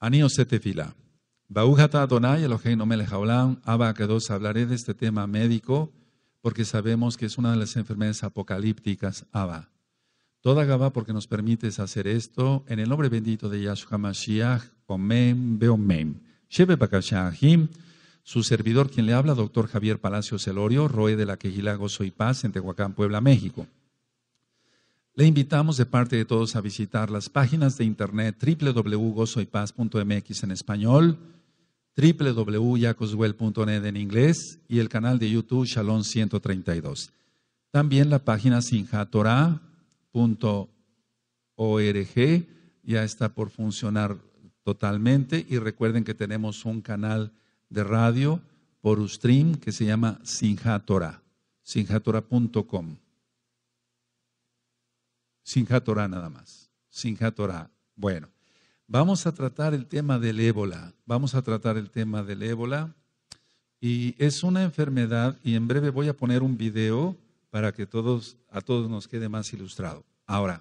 Anio Setefila, Baújata Adonai Elohim Aba Abba Kedos, hablaré de este tema médico porque sabemos que es una de las enfermedades apocalípticas, Abba. Toda Gaba porque nos permites hacer esto en el nombre bendito de Yahshua Mashiach, Omem, Beomem. Shebe Bakashahim, su servidor quien le habla, doctor Javier Palacio Celorio, Roe de la quejilago soy Paz en Tehuacán, Puebla, México. Le invitamos de parte de todos a visitar las páginas de internet www.gozoypaz.mx en español, www.yacoswell.net en inglés y el canal de YouTube Shalom 132. También la página sinjatora.org ya está por funcionar totalmente y recuerden que tenemos un canal de radio por Ustream que se llama Sinjatora, sinjatora.com. Sin Torah nada más. sin jatorá. Bueno, vamos a tratar el tema del ébola. Vamos a tratar el tema del ébola. Y es una enfermedad, y en breve voy a poner un video para que todos, a todos nos quede más ilustrado. Ahora,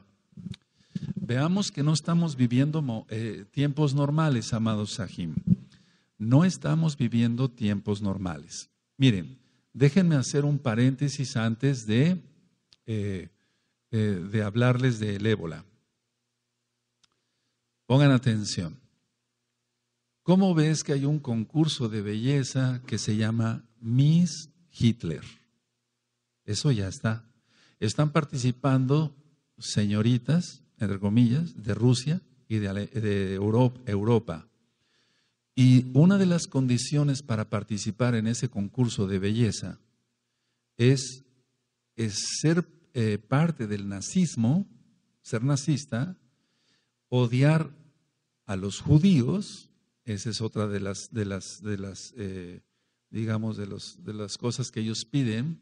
veamos que no estamos viviendo eh, tiempos normales, amados Sahim. No estamos viviendo tiempos normales. Miren, déjenme hacer un paréntesis antes de eh, eh, de hablarles del ébola. Pongan atención. ¿Cómo ves que hay un concurso de belleza que se llama Miss Hitler? Eso ya está. Están participando señoritas, entre comillas, de Rusia y de, Europa, Y una de las condiciones para participar en ese concurso de belleza es, es ser eh, parte del nazismo, ser nazista, odiar a los judíos, esa es otra de las, de las, de las eh, digamos, de, los, de las cosas que ellos piden.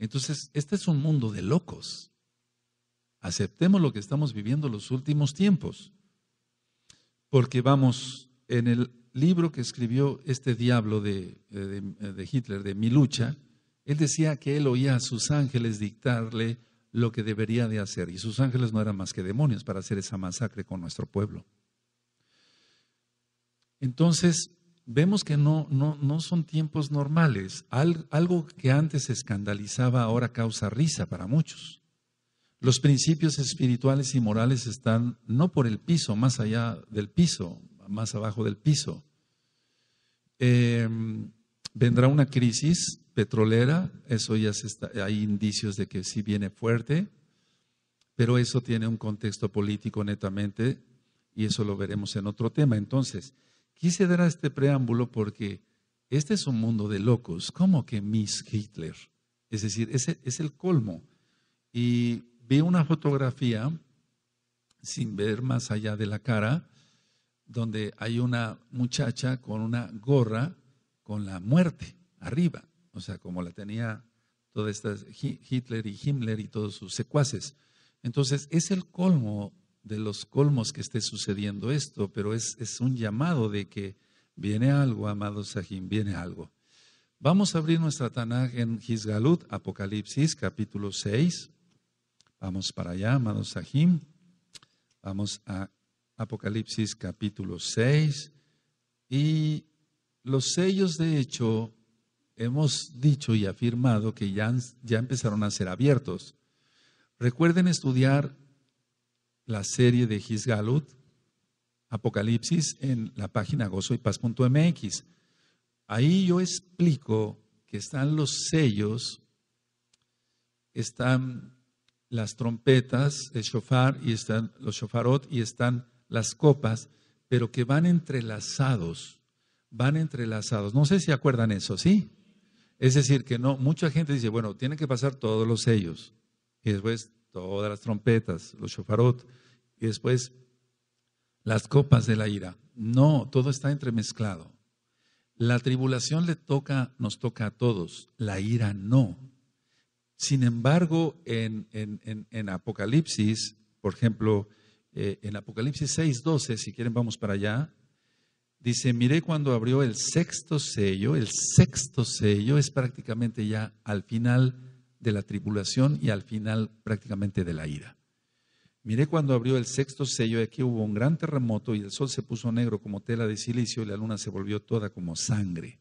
Entonces, este es un mundo de locos. Aceptemos lo que estamos viviendo los últimos tiempos. Porque vamos, en el libro que escribió este diablo de, de, de Hitler, de Mi Lucha, él decía que él oía a sus ángeles dictarle lo que debería de hacer. Y sus ángeles no eran más que demonios para hacer esa masacre con nuestro pueblo. Entonces, vemos que no, no, son tiempos normales. algo que antes escandalizaba ahora causa risa para muchos. Los principios espirituales y morales están no por el piso, más allá del piso, más abajo del piso. Em, vendrá una crisis petrolera, eso ya se está, hay indicios de que sí viene fuerte, pero eso tiene un contexto político netamente y eso lo veremos en otro tema. Entonces, quise dar este preámbulo porque este es un mundo de locos, como que Miss Hitler, es decir, ese es el colmo. Y vi una fotografía, sin ver más allá de la cara, donde hay una muchacha con una gorra con la muerte arriba. O sea, como la tenía toda esta Hitler y Himmler y todos sus secuaces. Entonces, es el colmo de los colmos que esté sucediendo esto, pero es, es un llamado de que viene algo, amado Sahim, viene algo. Vamos a abrir nuestra Tanaj en Hisgalut, Apocalipsis, capítulo 6. Vamos para allá, amados Sahim. Vamos a Apocalipsis, capítulo 6. Y los sellos, de hecho, hemos dicho y afirmado que ya, ya empezaron a ser abiertos. Recuerden estudiar la serie de Gisgalut, Apocalipsis, en la página gozoypaz.mx. Ahí yo explico que están los sellos, están las trompetas, el shofar y están los shofarot y están las copas, pero que van entrelazados, van entrelazados. No sé si acuerdan eso, ¿sí? Es decir, que no, mucha gente dice, bueno, tienen que pasar todos los sellos, y después todas las trompetas, los shofarot, y después las copas de la ira. No, todo está entremezclado. La tribulación le toca, nos toca a todos, la ira no. Sin embargo, en, Apocalipsis, por ejemplo, eh, en Apocalipsis 6.12, si quieren vamos para allá, Dice, miré cuando abrió el sexto sello, el sexto sello es prácticamente ya al final de la tribulación y al final prácticamente de la ira. Miré cuando abrió el sexto sello, aquí hubo un gran terremoto y el sol se puso negro como tela de silicio y la luna se volvió toda como sangre.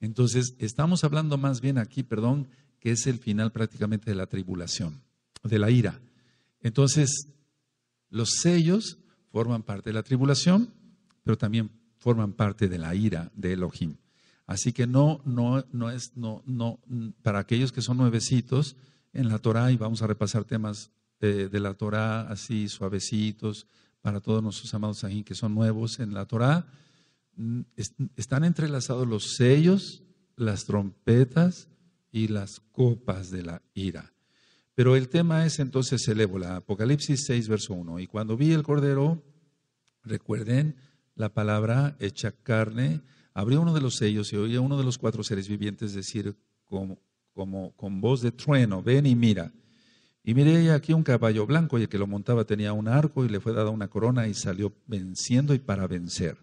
Entonces, estamos hablando más bien aquí, perdón, que es el final prácticamente de la tribulación, de la ira. Entonces, los sellos forman parte de la tribulación, pero también forman parte de la ira de Elohim. Así que no, no, no es, no, no, para aquellos que son nuevecitos en la Torah, y vamos a repasar temas eh, de, la Torah así suavecitos, para todos nuestros amados ahí que son nuevos en la Torah, están entrelazados los sellos, las trompetas y las copas de la ira. Pero el tema es entonces el ébola, Apocalipsis 6, verso 1. Y cuando vi el cordero, recuerden, la palabra hecha carne, abrió uno de los sellos y oía uno de los cuatro seres vivientes decir con voz de trueno, ven y mira. Y miré aquí un caballo blanco y el que lo montaba tenía un arco y le fue dada una corona y salió venciendo y para vencer.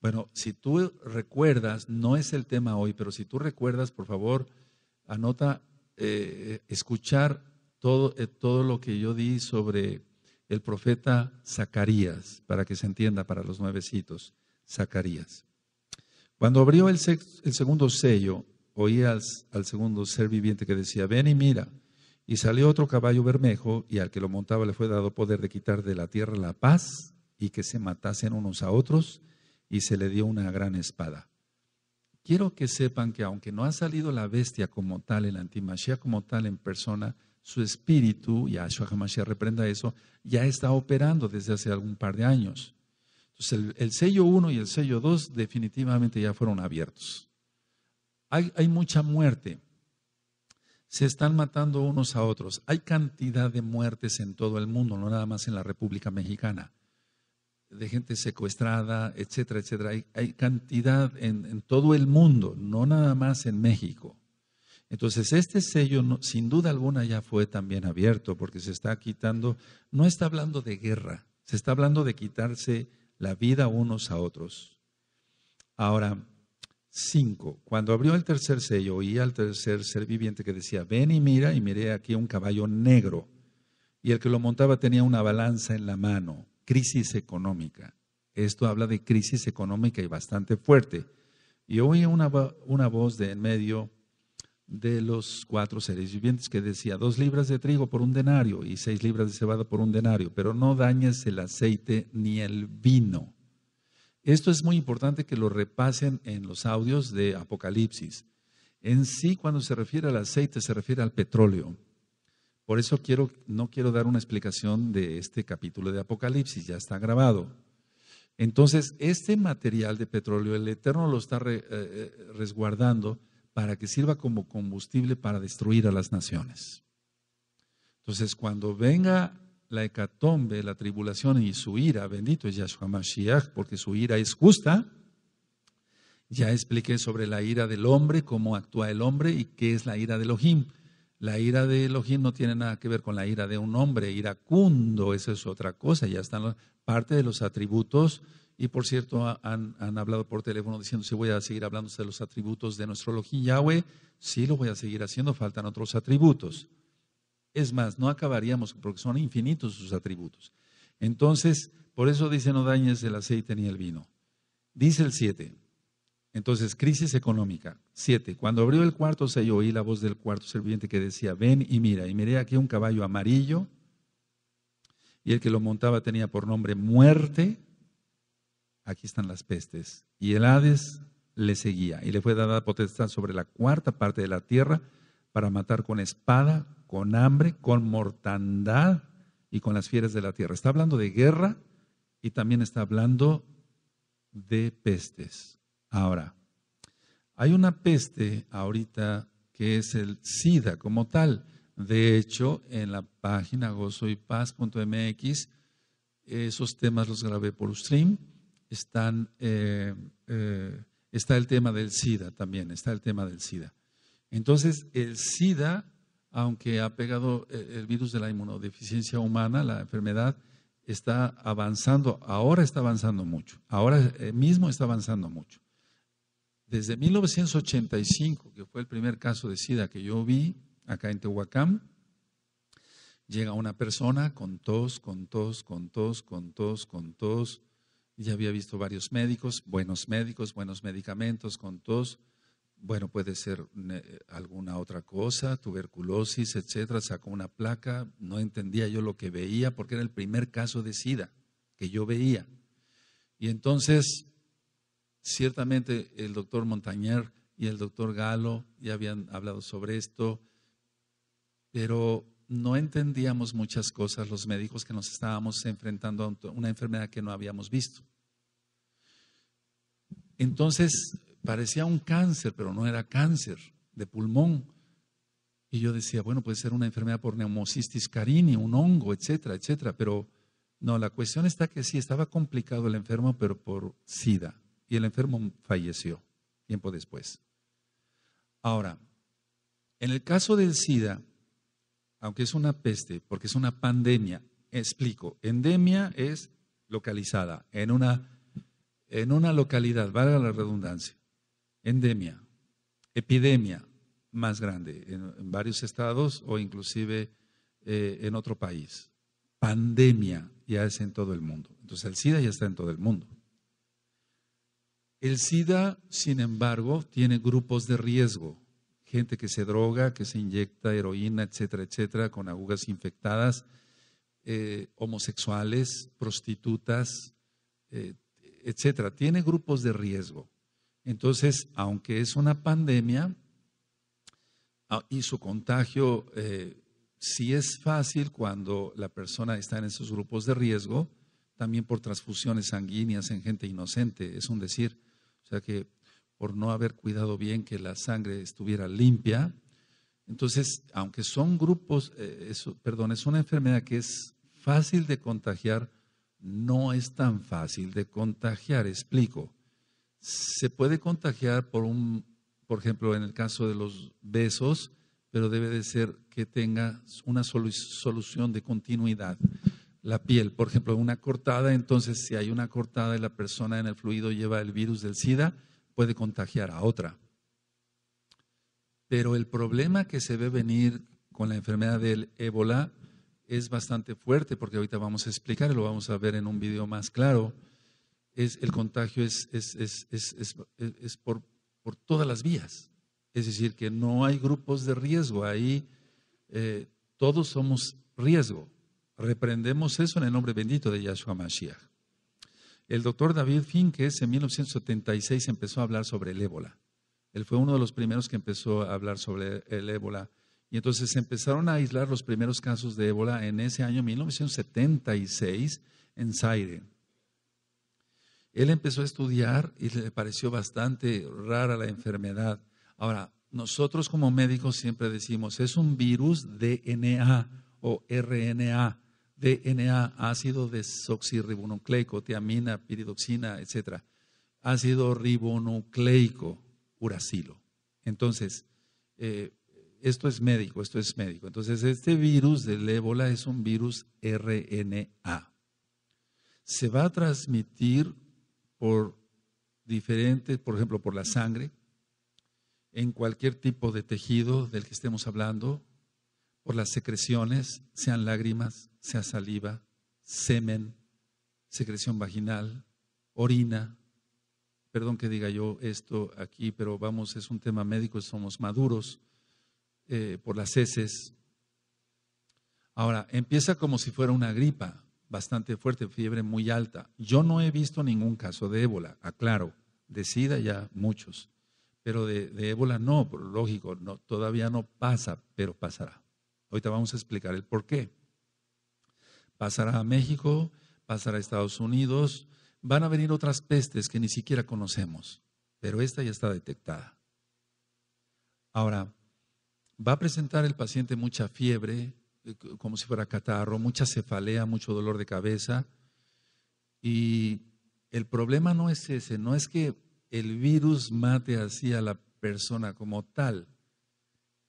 Bueno, si tú recuerdas, no es el tema hoy, pero si tú recuerdas, por favor, anota eh, escuchar eh, todo lo que yo di sobre el profeta Zacarías, para que se entienda para los nuevecitos, Zacarías. Cuando abrió el, segundo sello, oía al, al, segundo ser viviente que decía, ven y mira. Y salió otro caballo bermejo, y al que lo montaba le fue dado poder de quitar de la tierra la paz y que se matasen unos a otros, y se le dio una gran espada. Quiero que sepan que aunque no ha salido la bestia como tal, el antimachía como tal en persona, su espíritu, y Hamashiach reprenda eso, ya está operando desde hace algún par de años. Entonces, el, sello 1 y el sello 2 definitivamente ya fueron abiertos. Hay, mucha muerte. Se están matando unos a otros. Hay cantidad de muertes en todo el mundo, no nada más en la República Mexicana de gente secuestrada, etcétera, etcétera. Hay, cantidad en, todo el mundo, no nada más en México. Entonces, este sello, sin duda alguna, ya fue también abierto, porque se está quitando, no está hablando de guerra, se está hablando de quitarse la vida unos a otros. Ahora, cinco, cuando abrió el tercer sello, oí al tercer ser viviente que decía, ven y mira, y miré aquí un caballo negro, y el que lo montaba tenía una balanza en la mano, crisis económica. Esto habla de crisis económica y bastante fuerte. Y oí una, una voz de en medio de los cuatro seres vivientes que decía dos libras de trigo por un denario y seis libras de cebada por un denario, pero no dañes el aceite ni el vino. Esto es muy importante que lo repasen en los audios de Apocalipsis. En sí, cuando se refiere al aceite, se refiere al petróleo. Por eso quiero, no quiero dar una explicación de este capítulo de Apocalipsis, ya está grabado. Entonces, este material de petróleo, el Eterno lo está eh, eh, resguardando para que sirva como combustible para destruir a las naciones. Entonces, cuando venga la hecatombe, la tribulación y su ira, bendito es Yahshua Mashiach, porque su ira es justa, ya expliqué sobre la ira del hombre, cómo actúa el hombre y qué es la ira de Elohim. La ira de Elohim no tiene nada que ver con la ira de un hombre iracundo, eso es otra cosa, ya están parte de los atributos y por cierto, han, hablado por teléfono diciendo si voy a seguir hablando de los atributos de nuestro Elohim Yahweh. Sí, lo voy a seguir haciendo, faltan otros atributos. Es más, no acabaríamos porque son infinitos sus atributos. Entonces, por eso dice no dañes el aceite ni el vino. Dice el 7. Entonces, crisis económica. 7. Cuando abrió el cuarto sello, oí la voz del cuarto serviente que decía, ven y mira. Y miré aquí un caballo amarillo, y el que lo montaba tenía por nombre muerte, aquí están las pestes. Y el Hades le seguía y le fue dada potestad sobre la cuarta parte de la tierra para matar con espada, con hambre, con mortandad y con las fieras de la tierra. Está hablando de guerra y también está hablando de pestes. Ahora, hay una peste ahorita que es el SIDA como tal. De hecho, en la página gozoypaz.mx, esos temas los grabé por stream eh, eh, está el tema del SIDA también, está el tema del SIDA. Entonces, el SIDA, aunque ha pegado eh, el virus de la inmunodeficiencia humana, la enfermedad, está avanzando, ahora está avanzando mucho, ahora mismo está avanzando mucho. Desde 1985, que fue el primer caso de SIDA que yo vi acá en Tehuacán, llega una persona con tos, con tos, con tos, con tos, con tos, ya había visto varios médicos, buenos médicos, buenos medicamentos con tos. Bueno, puede ser eh, alguna otra cosa, tuberculosis, etcétera. Sacó una placa, no entendía yo lo que veía porque era el primer caso de SIDA que yo veía. Y entonces, ciertamente el doctor Montañer y el doctor Galo ya habían hablado sobre esto, pero no entendíamos muchas cosas los médicos que nos estábamos enfrentando a una enfermedad que no habíamos visto. Entonces parecía un cáncer, pero no era cáncer de pulmón. Y yo decía, bueno, puede ser una enfermedad por neumocistis carini, un hongo, etcétera, etcétera. Pero no, la cuestión está que sí, estaba complicado el enfermo, pero por SIDA. Y el enfermo falleció tiempo después. Ahora, en el caso del SIDA, aunque es una peste, porque es una pandemia, explico, endemia es localizada en una, en una localidad, valga la redundancia, endemia, epidemia más grande en, varios estados o inclusive eh, en otro país. Pandemia ya es en todo el mundo. Entonces el SIDA ya está en todo el mundo. El SIDA, sin embargo, tiene grupos de riesgo gente que se droga, que se inyecta heroína, etcétera, etcétera, con agujas infectadas, eh, homosexuales, prostitutas, eh, etcétera. Tiene grupos de riesgo. Entonces, aunque es una pandemia ah, y su contagio eh, sí es fácil cuando la persona está en esos grupos de riesgo, también por transfusiones sanguíneas en gente inocente, es un decir. O sea que por no haber cuidado bien que la sangre estuviera limpia. Entonces, aunque son grupos, eh, perdón, es una enfermedad que es fácil de contagiar, no es tan fácil de contagiar. Explico. Se puede contagiar por un, por ejemplo, en el caso de los besos, pero debe de ser que tenga una solución de continuidad. La piel, por ejemplo, una cortada, entonces si hay una cortada y la persona en el fluido lleva el virus del SIDA, puede contagiar a otra. Pero el problema que se ve venir con la enfermedad del ébola es bastante fuerte, porque ahorita vamos a explicar, lo vamos a ver en un video más claro, es el contagio es, es, por, todas las vías. Es decir, que no hay grupos de riesgo, ahí eh, todos somos riesgo. Reprendemos eso en el nombre bendito de Yahshua Mashiach. El doctor David Finkes en 1976 empezó a hablar sobre el ébola. Él fue uno de los primeros que empezó a hablar sobre el ébola. Y entonces empezaron a aislar los primeros casos de ébola en ese año 1976 en Zaire. Él empezó a estudiar y le pareció bastante rara la enfermedad. Ahora, nosotros como médicos siempre decimos, es un virus DNA o RNA. DNA, ácido desoxirribonucleico, tiamina, piridoxina, etc. Ácido ribonucleico, uracilo. Entonces, eh, esto es médico, esto es médico. Entonces, este virus del ébola es un virus RNA. Se va a transmitir por diferentes, por ejemplo, por la sangre, en cualquier tipo de tejido del que estemos hablando, por las secreciones, sean lágrimas, sea saliva, semen, secreción vaginal, orina. Perdón que diga yo esto aquí, pero vamos, es un tema médico, somos maduros eh, por las heces. Ahora, empieza como si fuera una gripa bastante fuerte, fiebre muy alta. Yo no he visto ningún caso de ébola, aclaro, de SIDA ya muchos, pero de, ébola no, por lógico, no, todavía no pasa, pero pasará. Ahorita vamos a explicar el por qué. Pasará a México, pasará a Estados Unidos, van a venir otras pestes que ni siquiera conocemos, pero esta ya está detectada. Ahora, va a presentar el paciente mucha fiebre, eh, como si fuera catarro, mucha cefalea, mucho dolor de cabeza. Y el problema no es ese, no es que el virus mate así a la persona como tal.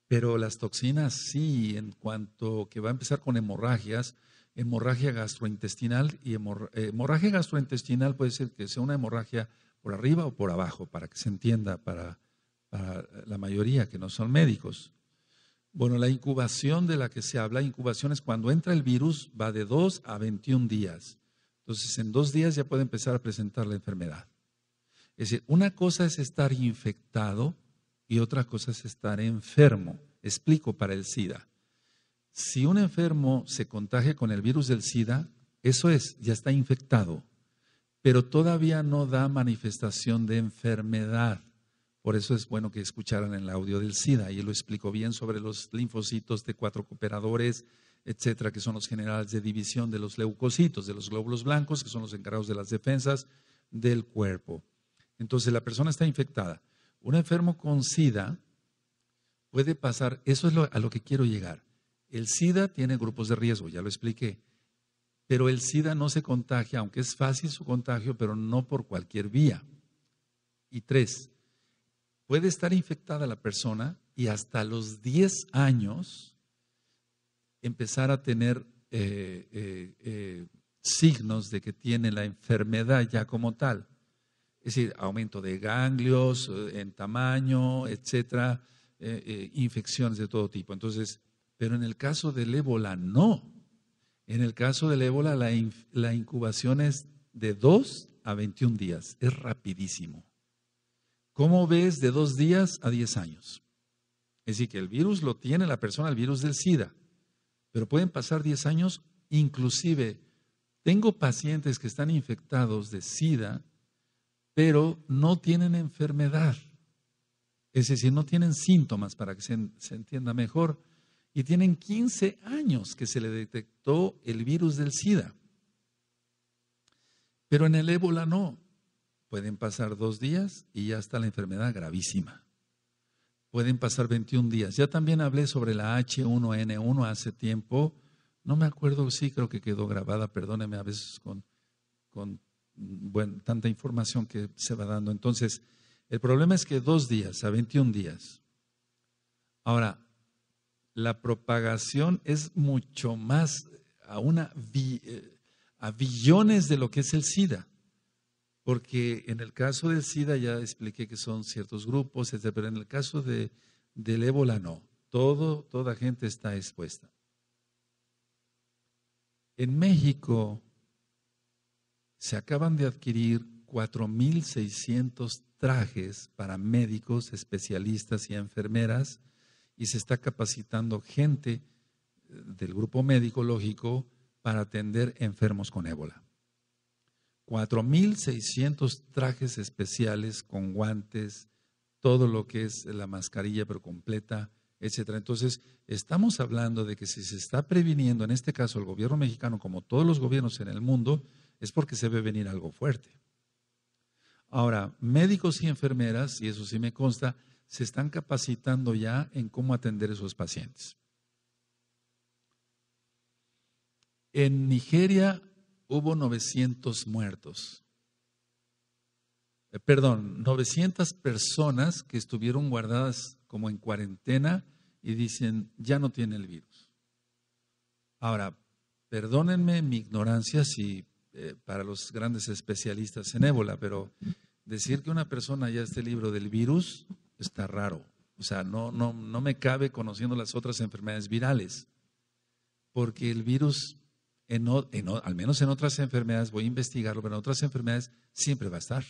Pero las toxinas sí, en cuanto que va a empezar con hemorragias, hemorragia gastrointestinal y eh, hemorragia gastrointestinal puede ser que sea una hemorragia por arriba o por abajo, para que se entienda para, la mayoría que no son médicos. Bueno, la incubación de la que se habla, incubación es cuando entra el virus, va de 2 a 21 días. Entonces, en dos días ya puede empezar a presentar la enfermedad. Es decir, una cosa es estar infectado y otra cosa es estar enfermo. Explico para el SIDA. Si un enfermo se contagia con el virus del SIDA, eso es, ya está infectado, pero todavía no da manifestación de enfermedad. Por eso es bueno que escucharan el audio del SIDA y lo explicó bien sobre los linfocitos de cuatro cooperadores, etcétera, que son los generales de división de los leucocitos, de los glóbulos blancos, que son los encargados de las defensas del cuerpo. Entonces la persona está infectada. Un enfermo con SIDA puede pasar, eso es a lo que quiero llegar. El SIDA tiene grupos de riesgo, ya lo expliqué, pero el SIDA no se contagia, aunque es fácil su contagio, pero no por cualquier vía. Y tres, puede estar infectada la persona y hasta los 10 años empezar a tener eh, eh, eh, signos de que tiene la enfermedad ya como tal es decir, aumento de ganglios eh, en tamaño, etcétera, eh, eh, infecciones de todo tipo. Entonces, pero en el caso del ébola no. En el caso del ébola la, la incubación es de 2 a 21 días, es rapidísimo. ¿Cómo ves de 2 días a 10 años? Es decir, que el virus lo tiene la persona, el virus del SIDA, pero pueden pasar 10 años, inclusive tengo pacientes que están infectados de SIDA pero no tienen enfermedad. Es decir, no tienen síntomas para que se, entienda mejor. Y tienen 15 años que se le detectó el virus del SIDA. Pero en el ébola no. Pueden pasar dos días y ya está la enfermedad gravísima. Pueden pasar 21 días. Ya también hablé sobre la H1N1 hace tiempo. No me acuerdo, sí creo que quedó grabada, perdóneme a veces con, con bueno, tanta información que se va dando. Entonces, el problema es que dos días a 21 días. Ahora, la propagación es mucho más a, una, eh, a billones de lo que es el SIDA. Porque en el caso del SIDA ya expliqué que son ciertos grupos, Pero en el caso de, del ébola no. Todo, toda gente está expuesta. En México, se acaban de adquirir 4.600 trajes para médicos, especialistas y enfermeras y se está capacitando gente eh, del grupo médico lógico para atender enfermos con ébola. 4.600 trajes especiales con guantes, todo lo que es la mascarilla pero completa, etc. Entonces, estamos hablando de que si se está previniendo, en este caso el gobierno mexicano, como todos los gobiernos en el mundo, es porque se ve venir algo fuerte. Ahora, médicos y enfermeras, y eso sí me consta, se están capacitando ya en cómo atender a esos pacientes. En Nigeria hubo 900 muertos. Eh, perdón, 900 personas que estuvieron guardadas como en cuarentena y dicen, ya no tiene el virus. Ahora, perdónenme mi ignorancia si eh, para los grandes especialistas en ébola, pero decir que una persona ya este libro del virus está raro. O sea, no, no, no me cabe conociendo las otras enfermedades virales, porque el virus, al menos en otras enfermedades, voy a investigarlo, pero en otras enfermedades siempre va a estar.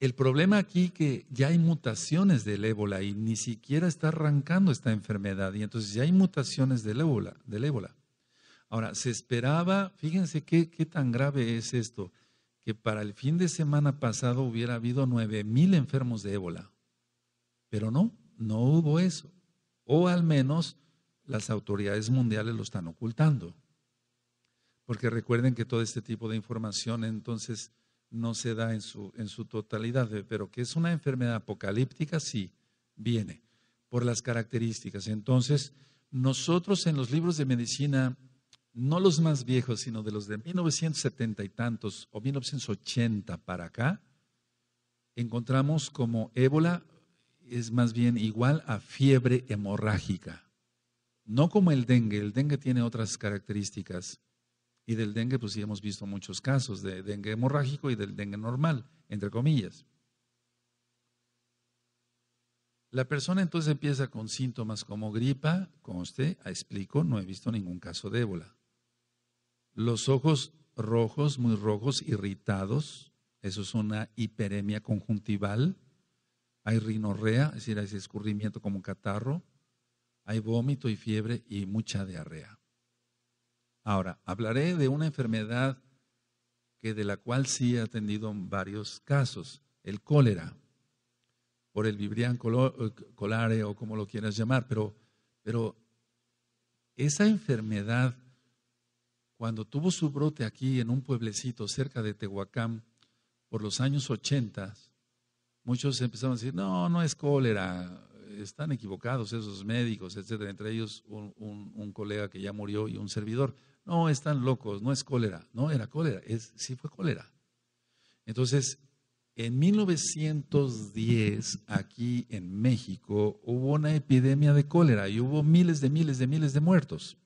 El problema aquí que ya hay mutaciones del ébola y ni siquiera está arrancando esta enfermedad. Y entonces ya hay mutaciones del ébola, del ébola. Ahora, se esperaba, fíjense qué, tan grave es esto, que para el fin de semana pasado hubiera habido 9.000 enfermos de ébola. Pero no, no hubo eso. O al menos las autoridades mundiales lo están ocultando. Porque recuerden que todo este tipo de información entonces no se da en su, en su totalidad, pero que es una enfermedad apocalíptica, sí, viene por las características. Entonces, nosotros en los libros de medicina no los más viejos, sino de los de 1970 y tantos o 1980 para acá, encontramos como ébola es más bien igual a fiebre hemorrágica. No como el dengue, el dengue tiene otras características. Y del dengue, pues sí hemos visto muchos casos de dengue hemorrágico y del dengue normal, entre comillas. La persona entonces empieza con síntomas como gripa, conste, explico, no he visto ningún caso de ébola. Los ojos rojos, muy rojos, irritados, eso es una hiperemia conjuntival. Hay rinorrea, es decir, hay escurrimiento como catarro. Hay vómito y fiebre y mucha diarrea. Ahora, hablaré de una enfermedad que de la cual sí he atendido varios casos, el cólera, por el vibrián eh, colare o como lo quieras llamar, pero, pero esa enfermedad cuando tuvo su brote aquí en un pueblecito cerca de Tehuacán por los años 80, muchos empezaron a decir, no, no es cólera, están equivocados esos médicos, etcétera, entre ellos un, colega que ya murió y un servidor. No, están locos, no es cólera, no era cólera, es, sí fue cólera. Entonces, en 1910, aquí en México, hubo una epidemia de cólera y hubo miles de miles de miles de muertos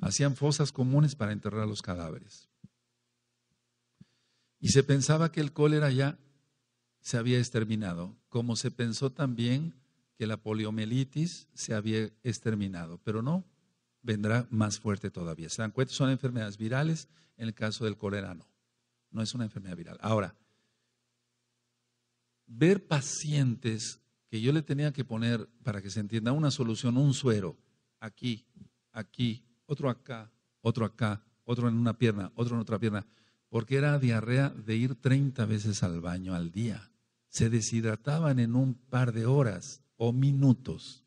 hacían fosas comunes para enterrar los cadáveres. Y se pensaba que el cólera ya se había exterminado, como se pensó también que la poliomielitis se había exterminado, pero no, vendrá más fuerte todavía. Se dan cuenta, son enfermedades virales, en el caso del cólera no, no es una enfermedad viral. Ahora, ver pacientes que yo le tenía que poner, para que se entienda, una solución, un suero, aquí, aquí, otro acá, otro acá, otro en una pierna, otro en otra pierna, porque era diarrea de ir 30 veces al baño al día. Se deshidrataban en un par de horas o minutos.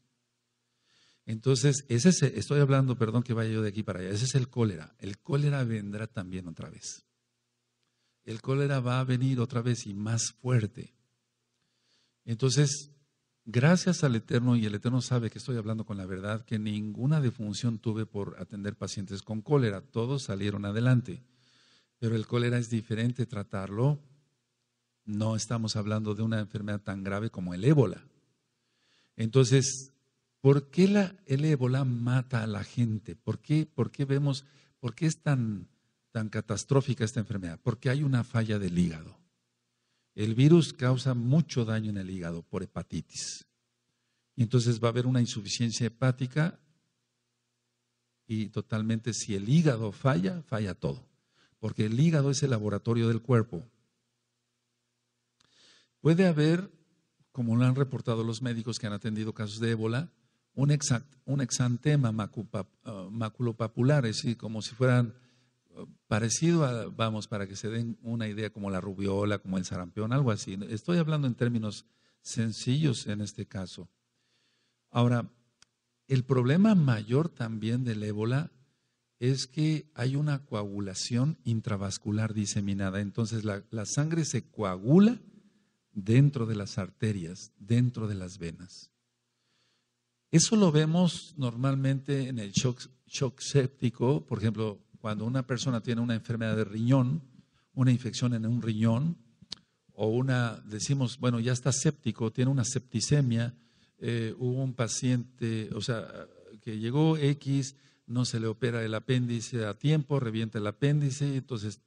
Entonces, ese es, estoy hablando, perdón que vaya yo de aquí para allá, ese es el cólera. El cólera vendrá también otra vez. El cólera va a venir otra vez y más fuerte. Entonces, Gracias al Eterno, y el Eterno sabe que estoy hablando con la verdad, que ninguna defunción tuve por atender pacientes con cólera, todos salieron adelante. Pero el cólera es diferente tratarlo. No estamos hablando de una enfermedad tan grave como el ébola. Entonces, ¿por qué la, el ébola mata a la gente? ¿Por qué, por qué vemos, por qué es tan, tan catastrófica esta enfermedad? Porque hay una falla del hígado. El virus causa mucho daño en el hígado por hepatitis. Y entonces va a haber una insuficiencia hepática y totalmente si el hígado falla, falla todo. Porque el hígado es el laboratorio del cuerpo. Puede haber, como lo han reportado los médicos que han atendido casos de ébola, un, un exantema uh, maculopapular, es decir, como si fueran parecido a, vamos, para que se den una idea como la rubiola, como el sarampión, algo así. Estoy hablando en términos sencillos en este caso. Ahora, el problema mayor también del ébola es que hay una coagulación intravascular diseminada. Entonces la, la sangre se coagula dentro de las arterias, dentro de las venas. Eso lo vemos normalmente en el shock, shock séptico, por ejemplo, cuando una persona tiene una enfermedad de riñón, una infección en un riñón, o una, decimos, bueno, ya está séptico, tiene una septicemia, eh, hubo un paciente, o sea, que llegó X, no se le opera el apéndice a tiempo, revienta el apéndice, entonces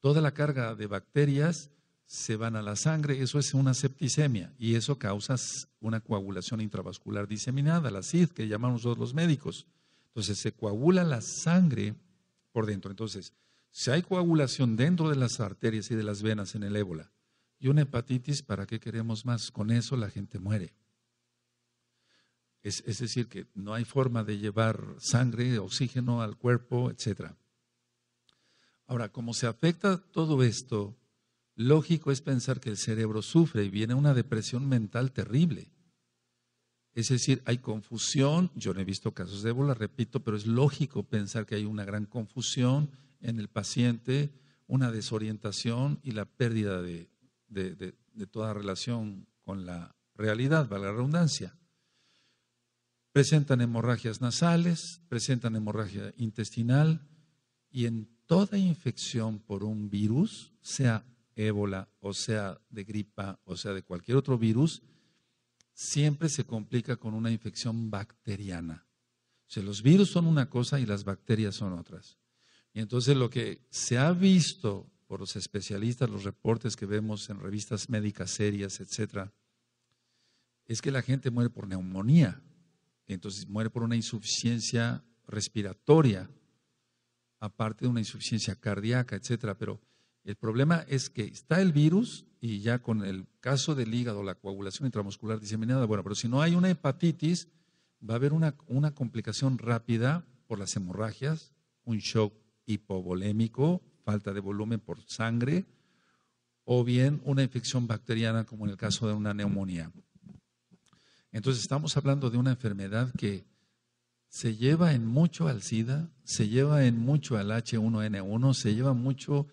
toda la carga de bacterias se van a la sangre, eso es una septicemia y eso causa una coagulación intravascular diseminada, la CID que llamamos nosotros los médicos. Entonces se coagula la sangre dentro. Entonces, si hay coagulación dentro de las arterias y de las venas en el ébola y una hepatitis, ¿para qué queremos más? Con eso la gente muere. Es, es decir, que no hay forma de llevar sangre, oxígeno al cuerpo, etc. Ahora, como se afecta todo esto, lógico es pensar que el cerebro sufre y viene una depresión mental terrible. Es decir, hay confusión. Yo no he visto casos de ébola, repito, pero es lógico pensar que hay una gran confusión en el paciente, una desorientación y la pérdida de, toda relación con la realidad, valga la redundancia. Presentan hemorragias nasales, presentan hemorragia intestinal y en toda infección por un virus, sea ébola o sea de gripa o sea de cualquier otro virus, siempre se complica con una infección bacteriana. O sea, los virus son una cosa y las bacterias son otras. Y entonces lo que se ha visto por los especialistas, los reportes que vemos en revistas médicas serias, etcétera, es que la gente muere por neumonía, entonces muere por una insuficiencia respiratoria, aparte de una insuficiencia cardíaca, etcétera. Pero el problema es que está el virus, y ya con el caso del hígado, la coagulación intramuscular diseminada, bueno, pero si no hay una hepatitis, va a haber una, una complicación rápida por las hemorragias, un shock hipovolémico, falta de volumen por sangre, o bien una infección bacteriana como en el caso de una neumonía. Entonces estamos hablando de una enfermedad que se lleva en mucho al SIDA, se lleva en mucho al H1N1, se lleva mucho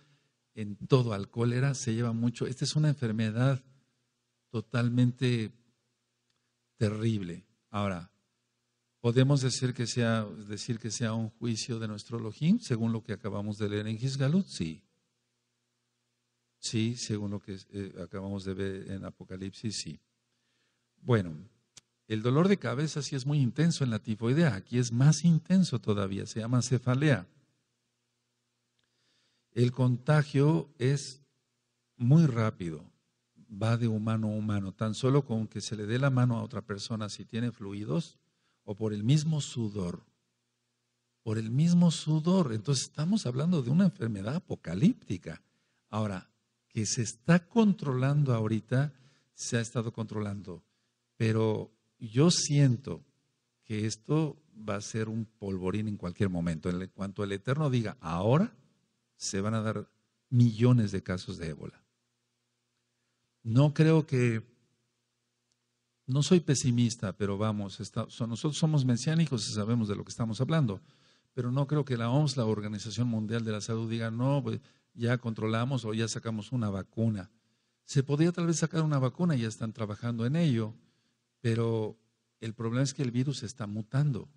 en todo, al cólera se lleva mucho. Esta es una enfermedad totalmente terrible. Ahora, podemos decir que sea, decir que sea un juicio de nuestro Elohim, según lo que acabamos de leer en Gisgalud, sí. Sí, según lo que eh, acabamos de ver en Apocalipsis, sí. Bueno, el dolor de cabeza sí es muy intenso en la tifoidea, aquí es más intenso todavía, se llama cefalea el contagio es muy rápido, va de humano a humano. Tan solo con que se le dé la mano a otra persona si tiene fluidos o por el mismo sudor. Por el mismo sudor. Entonces estamos hablando de una enfermedad apocalíptica. Ahora, que se está controlando ahorita, se ha estado controlando. Pero yo siento que esto va a ser un polvorín en cualquier momento. En cuanto el Eterno diga ahora, se van a dar millones de casos de ébola. No creo que, no soy pesimista, pero vamos, nosotros somos mesiánicos y sabemos de lo que estamos hablando, pero no creo que la OMS, la Organización Mundial de la Salud, diga, no, pues, ya controlamos o ya sacamos una vacuna. Se podría tal vez sacar una vacuna, ya están trabajando en ello, pero el problema es que el virus está mutando.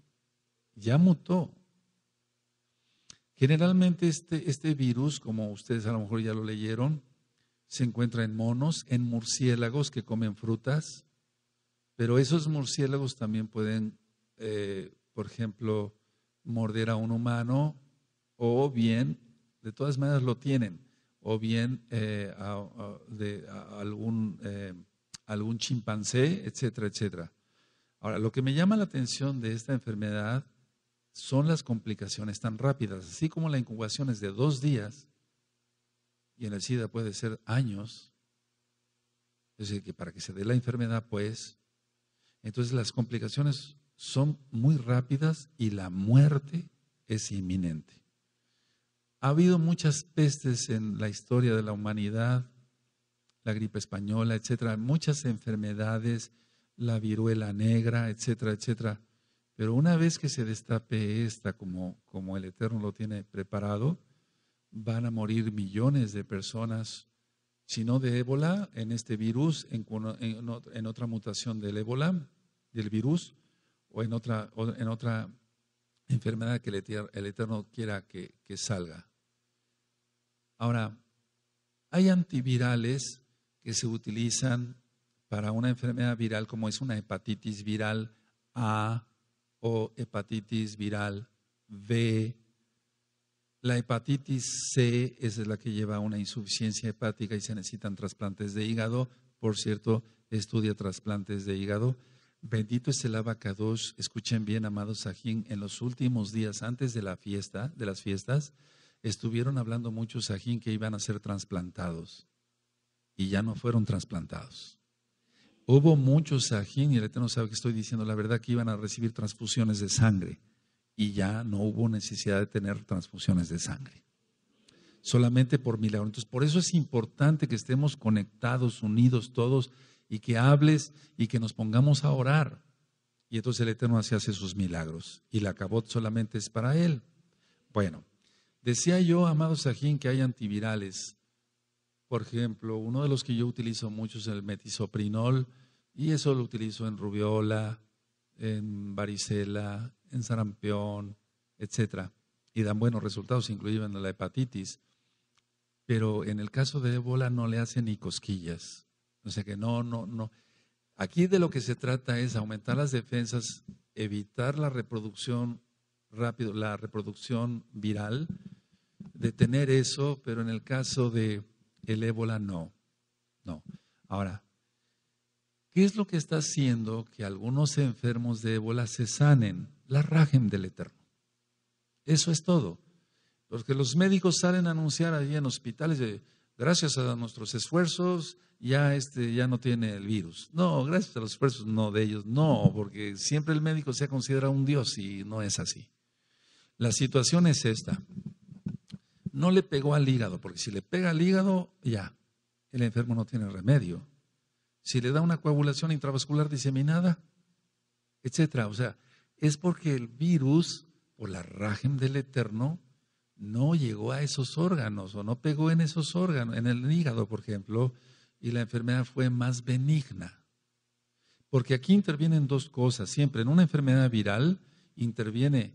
Ya mutó, Generalmente este, este, virus, como ustedes a lo mejor ya lo leyeron, se encuentra en monos, en murciélagos que comen frutas, pero esos murciélagos también pueden, eh, por ejemplo, morder a un humano o bien, de todas maneras lo tienen, o bien eh, a, de, algún, eh, algún chimpancé, etcétera, etcétera. Ahora, lo que me llama la atención de esta enfermedad son las complicaciones tan rápidas, así como la incubación es de dos días y en el SIDA puede ser años. Es decir, que para que se dé la enfermedad, pues, entonces las complicaciones son muy rápidas y la muerte es inminente. Ha habido muchas pestes en la historia de la humanidad, la gripe española, etcétera, muchas enfermedades, la viruela negra, etcétera, etcétera. Pero una vez que se destape esta, como, el Eterno lo tiene preparado, van a morir millones de personas, si no de ébola, en este virus, en, otra mutación del ébola, del virus, o en otra, en otra enfermedad que el Eterno quiera que, que salga. Ahora, hay antivirales que se utilizan para una enfermedad viral como es una hepatitis viral A, o hepatitis viral B. La hepatitis C, es la que lleva a una insuficiencia hepática y se necesitan trasplantes de hígado. Por cierto, estudia trasplantes de hígado. Bendito es el abacados. Escuchen bien, amados Sajín, en los últimos días antes de la fiesta, de las fiestas, estuvieron hablando muchos Sajín que iban a ser trasplantados y ya no fueron trasplantados. Hubo muchos sajín y el Eterno sabe que estoy diciendo la verdad que iban a recibir transfusiones de sangre y ya no hubo necesidad de tener transfusiones de sangre. Solamente por milagro. Entonces, por eso es importante que estemos conectados, unidos todos y que hables y que nos pongamos a orar. Y entonces el Eterno hace sus milagros y la cabot solamente es para él. Bueno, decía yo, amado Sajín, que hay antivirales. Por ejemplo, uno de los que yo utilizo mucho es el metisoprinol y eso lo utilizo en rubiola, en varicela, en sarampión, etc. Y dan buenos resultados, incluido en la hepatitis. Pero en el caso de ébola no le hace ni cosquillas. O sea que no, no, no. Aquí de lo que se trata es aumentar las defensas, evitar la reproducción rápido, la reproducción viral, detener eso, pero en el caso de el ébola no. No. Ahora, ¿Qué es lo que está haciendo que algunos enfermos de ébola se sanen? La rajen del Eterno. Eso es todo. Porque los médicos salen a anunciar allí en hospitales, de, gracias a nuestros esfuerzos, ya, este, ya no tiene el virus. No, gracias a los esfuerzos, no de ellos, no, porque siempre el médico se ha considerado un Dios y no es así. La situación es esta. No le pegó al hígado, porque si le pega al hígado, ya, el enfermo no tiene remedio si le da una coagulación intravascular diseminada, etcétera. O sea, es porque el virus, por la rajem del Eterno, no llegó a esos órganos o no pegó en esos órganos, en el hígado, por ejemplo, y la enfermedad fue más benigna. Porque aquí intervienen dos cosas. Siempre en una enfermedad viral interviene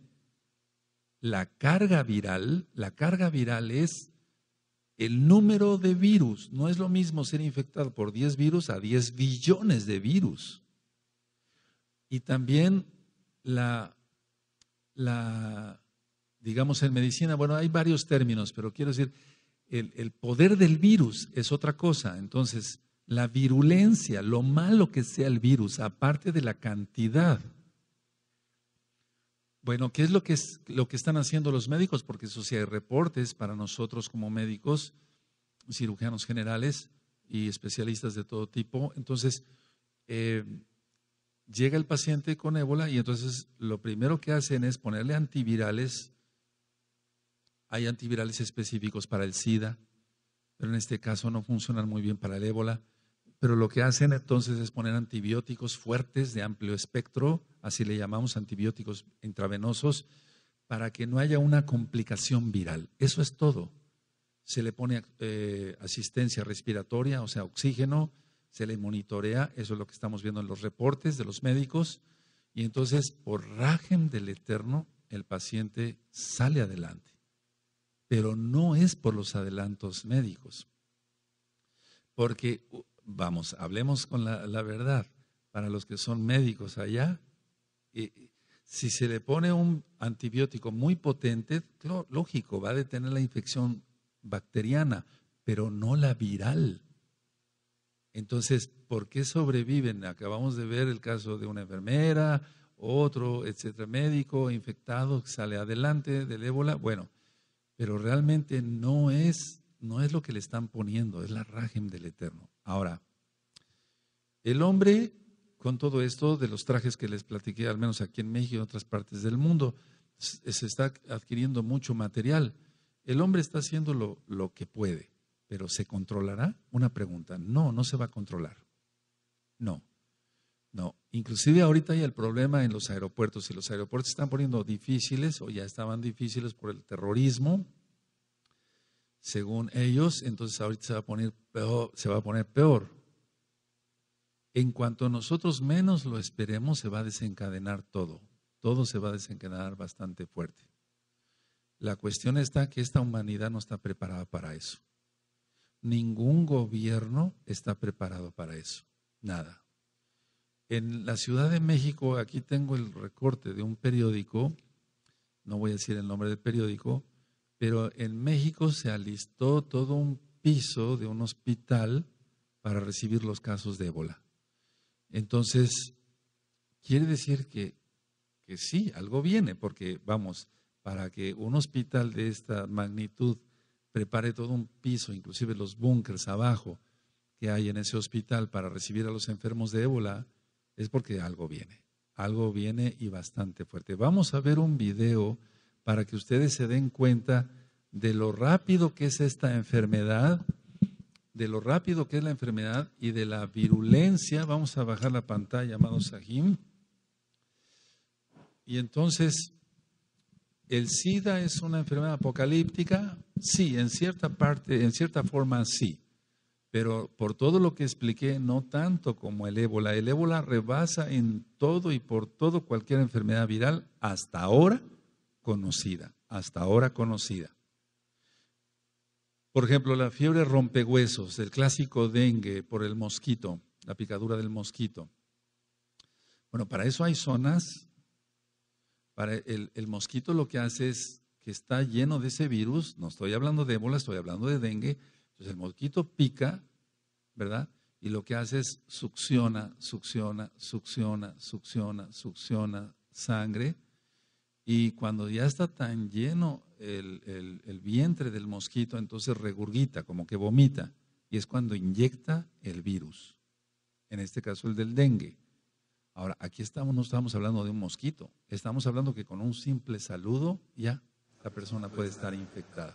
la carga viral. La carga viral es el número de virus. No es lo mismo ser infectado por 10 virus a 10 billones de virus. Y también la, digamos en medicina, bueno, hay varios términos, pero quiero decir, el poder del virus es otra cosa. Entonces, la virulencia, lo malo que sea el virus, aparte de la cantidad bueno, ¿qué es lo que, es, lo que están haciendo los médicos? Porque eso sí hay reportes para nosotros como médicos, cirujanos generales y especialistas de todo tipo. Entonces, eh, llega el paciente con ébola y entonces lo primero que hacen es ponerle antivirales. Hay antivirales específicos para el SIDA, pero en este caso no funcionan muy bien para el ébola pero lo que hacen entonces es poner antibióticos fuertes de amplio espectro, así le llamamos antibióticos intravenosos, para que no haya una complicación viral. Eso es todo. Se le pone eh, asistencia respiratoria, o sea, oxígeno, se le monitorea, eso es lo que estamos viendo en los reportes de los médicos, y entonces, por rajem del eterno, el paciente sale adelante. Pero no es por los adelantos médicos, porque vamos, hablemos con la, verdad. Para los que son médicos allá, si se le pone un antibiótico muy potente, lógico, va a detener la infección bacteriana, pero no la viral. Entonces, ¿por qué sobreviven? Acabamos de ver el caso de una enfermera, otro, etcétera, médico infectado sale adelante del ébola. Bueno, pero realmente no es, no es lo que le están poniendo, es la rajem del Eterno. Ahora, el hombre, con todo esto de los trajes que les platiqué, al menos aquí en México y en otras partes del mundo, eh, se está adquiriendo mucho material. El hombre está haciendo lo, que puede, pero ¿se controlará? Una pregunta. No, no se va a controlar. No, no. Inclusive ahorita hay el problema en los aeropuertos. y los aeropuertos se están poniendo difíciles o ya estaban difíciles por el terrorismo, según ellos, entonces ahorita se va a poner peor. Se va a poner peor. En cuanto nosotros menos lo esperemos, se va a desencadenar todo. Todo se va a desencadenar bastante fuerte. La cuestión está que esta humanidad no está preparada para eso. Ningún gobierno está preparado para eso. Nada. En la Ciudad de México, aquí tengo el recorte de un periódico, no voy a decir el nombre del periódico, pero en México se alistó todo un piso de un hospital para recibir los casos de ébola. Entonces, quiere decir que, sí, algo viene, porque vamos, para que un hospital de esta magnitud prepare todo un piso, inclusive los búnkers abajo que hay en ese hospital para recibir a los enfermos de ébola, es porque algo viene, algo viene y bastante fuerte. Vamos a ver un video para que ustedes se den cuenta de lo rápido que es esta enfermedad, de lo rápido que es la enfermedad y de la virulencia. Vamos a bajar la pantalla, amado Sahim. Y entonces, ¿el SIDA es una enfermedad apocalíptica? Sí, en cierta parte, en cierta forma sí. Pero por todo lo que expliqué, no tanto como el ébola. El ébola rebasa en todo y por todo cualquier enfermedad viral hasta ahora conocida, hasta ahora conocida. Por ejemplo, la fiebre rompehuesos, el clásico dengue por el mosquito, la picadura del mosquito. Bueno, para eso hay zonas. Para el, el mosquito lo que hace es que está lleno de ese virus, no estoy hablando de ébola, estoy hablando de dengue. Entonces el mosquito pica, ¿verdad? Y lo que hace es succiona, succiona, succiona, succiona, succiona sangre y cuando ya está tan lleno el, vientre del mosquito, entonces regurgita, como que vomita. Y es cuando inyecta el virus. En este caso el del dengue. Ahora, aquí estamos, no estamos hablando de un mosquito. Estamos hablando que con un simple saludo ya la persona puede estar infectada.